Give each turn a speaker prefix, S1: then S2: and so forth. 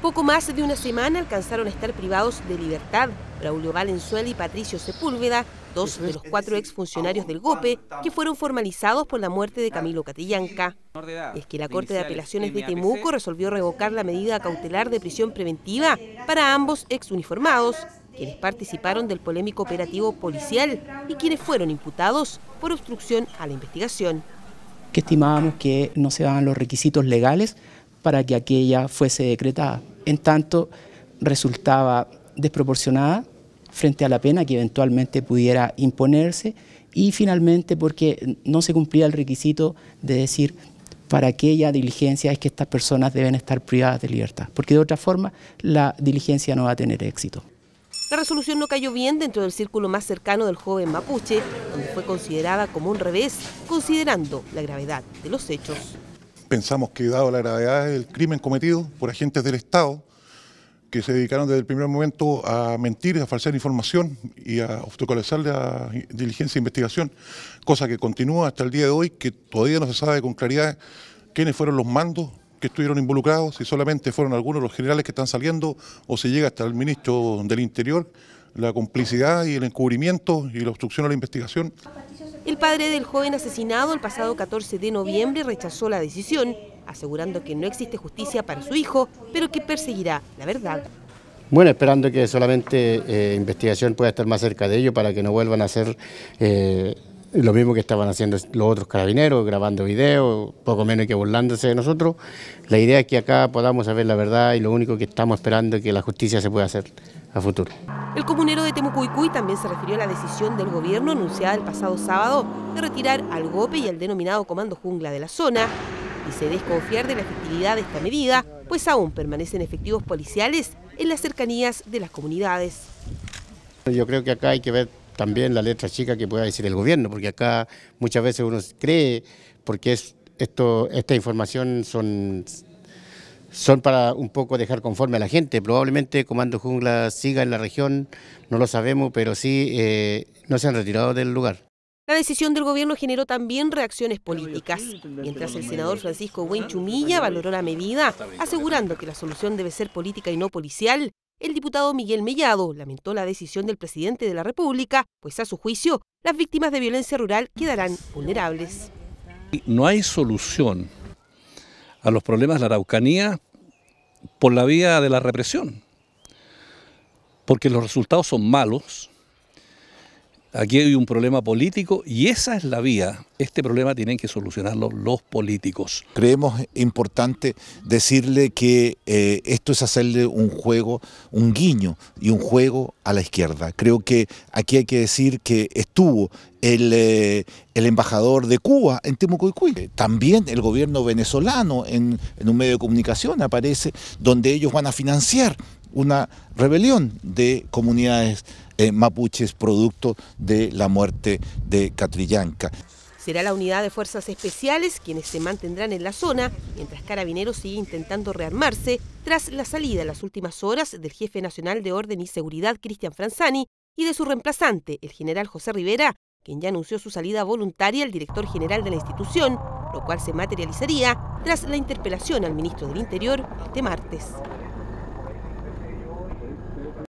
S1: poco más de una semana alcanzaron a estar privados de libertad Braulio Valenzuela y Patricio Sepúlveda, dos de los cuatro exfuncionarios del GOPE que fueron formalizados por la muerte de Camilo Catillanca. es que la Corte de Apelaciones de Temuco resolvió revocar la medida cautelar de prisión preventiva para ambos exuniformados, quienes participaron del polémico operativo policial y quienes fueron imputados por obstrucción a la investigación.
S2: Que estimábamos que no se daban los requisitos legales para que aquella fuese decretada en tanto resultaba desproporcionada frente a la pena que eventualmente pudiera imponerse y finalmente porque no se cumplía el requisito de decir para aquella diligencia es que estas personas deben estar privadas de libertad, porque de otra forma la diligencia no va a tener éxito.
S3: La
S1: resolución no cayó bien dentro del círculo más cercano del joven mapuche, donde fue considerada como un revés, considerando la gravedad de los hechos.
S3: Pensamos que, dado la gravedad del crimen cometido por agentes del Estado, que se dedicaron desde el primer momento a mentir, a falsear información y a obstaculizar la diligencia e investigación, cosa que continúa hasta el día de hoy, que todavía no se sabe con claridad quiénes fueron los mandos que estuvieron involucrados, si solamente fueron algunos los generales que están saliendo o si llega hasta el ministro del Interior, la complicidad y el encubrimiento y la obstrucción a la investigación.
S1: El padre del joven asesinado el pasado 14 de noviembre rechazó la decisión, asegurando que no existe justicia para su hijo, pero que perseguirá la verdad.
S2: Bueno, esperando que solamente eh, investigación pueda estar más cerca de ello para que no vuelvan a hacer eh, lo mismo que estaban haciendo los otros carabineros, grabando videos, poco menos que burlándose de nosotros. La idea es que acá podamos saber la verdad y lo único que estamos esperando es que la justicia se pueda hacer a futuro.
S1: El comunero de Temucuicuy también se refirió a la decisión del gobierno anunciada el pasado sábado de retirar al GOPE y al denominado Comando Jungla de la zona y se desconfiar de la efectividad de esta medida, pues aún permanecen efectivos policiales en las cercanías de las comunidades.
S2: Yo creo que acá hay que ver también la letra chica que pueda decir el gobierno, porque acá muchas veces uno cree, porque es, esto, esta información son son para un poco dejar conforme a la gente. Probablemente Comando Jungla siga en la región, no lo sabemos, pero sí eh, no se han retirado del lugar.
S1: La decisión del gobierno generó también reacciones políticas, mientras el senador Francisco Buenchumilla valoró la medida, asegurando que la solución debe ser política y no policial. El diputado Miguel Mellado lamentó la decisión del presidente de la República, pues a su juicio, las víctimas de violencia rural quedarán vulnerables.
S3: No hay solución a los problemas de la Araucanía por la vía de la represión, porque los resultados son malos, Aquí hay un problema político y esa es la vía. Este problema tienen que solucionarlo los políticos. Creemos importante decirle que eh, esto es hacerle un juego, un guiño y un juego a la izquierda. Creo que aquí hay que decir que estuvo el, eh, embajador de Cuba en Temucoicuy, también el gobierno venezolano en un medio de comunicación aparece, donde ellos van a financiar una rebelión de comunidades eh, mapuches producto de la muerte de Catrillanca.
S1: Será la unidad de fuerzas especiales quienes se mantendrán en la zona, mientras Carabineros sigue intentando rearmarse tras la salida en las últimas horas del jefe nacional de orden y seguridad, Cristian Franzani, y de su reemplazante, el general José Rivera, quien ya anunció su salida voluntaria al director general de la institución, lo cual se materializaría tras la interpelación al ministro del Interior este martes.